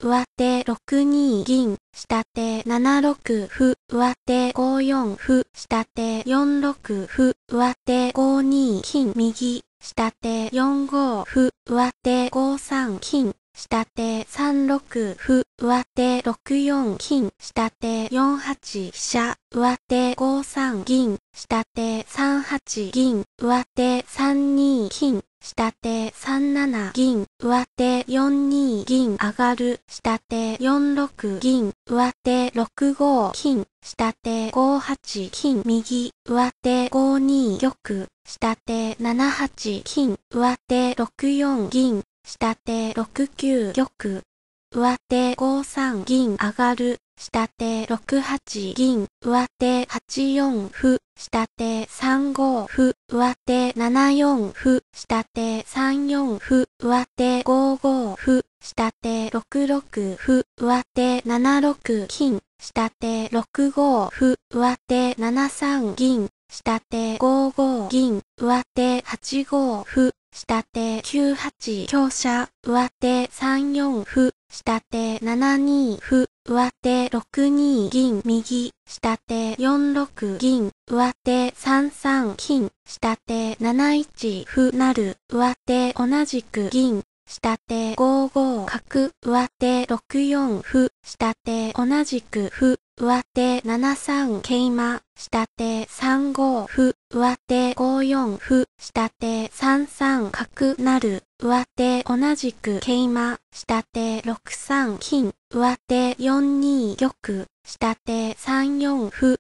上手6二銀、下手7六歩、上手5四歩、下手4六歩、上手5二金右、下手4五歩、上手5三金、下手3六歩、上手6四金、下手4八飛車、上手5三銀、下手3八銀、上手3二金、下手3七銀、上手4二銀上がる、下手4六銀、上手6五金、下手5八金、右、上手5二玉、下手7八金、上手6四銀、下手6九玉、上手5三銀上がる、下手6八銀、上手8四歩、下手3五歩、上手7四歩、下手3四歩、上手5六歩、上手7六金、下手6五歩、上手7三銀、下手5五銀、上手8五歩、下手9八強者、上手3四歩、下手7二歩、上手6二銀右、下手4六銀、上手3三金、下手7一歩なる、上手同じく銀、下手5五角、上手6四歩、下手同じく歩、上手7三桂馬、下手3五歩、上手5四歩、下手3三角なる、上手同じく桂馬、下手6三金、上手4二玉、下手3四歩、